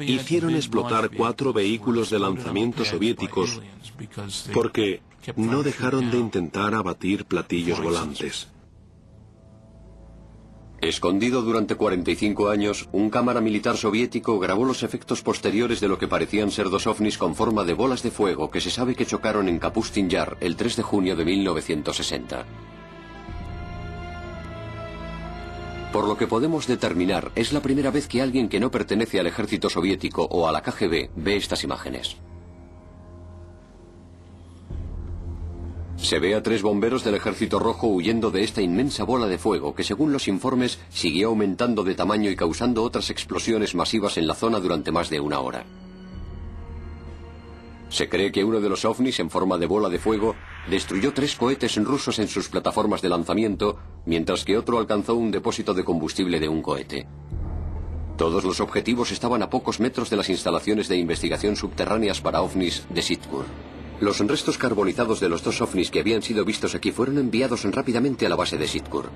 hicieron explotar cuatro vehículos de lanzamiento soviéticos porque no dejaron de intentar abatir platillos volantes. Escondido durante 45 años, un cámara militar soviético grabó los efectos posteriores de lo que parecían ser dos ovnis con forma de bolas de fuego que se sabe que chocaron en Kapustin Yar el 3 de junio de 1960. Por lo que podemos determinar, es la primera vez que alguien que no pertenece al ejército soviético o a la KGB ve estas imágenes. Se ve a tres bomberos del ejército rojo huyendo de esta inmensa bola de fuego que según los informes siguió aumentando de tamaño y causando otras explosiones masivas en la zona durante más de una hora. Se cree que uno de los ovnis en forma de bola de fuego destruyó tres cohetes rusos en sus plataformas de lanzamiento, mientras que otro alcanzó un depósito de combustible de un cohete. Todos los objetivos estaban a pocos metros de las instalaciones de investigación subterráneas para ovnis de Sitkur. Los restos carbonizados de los dos ovnis que habían sido vistos aquí fueron enviados rápidamente a la base de Sitkur.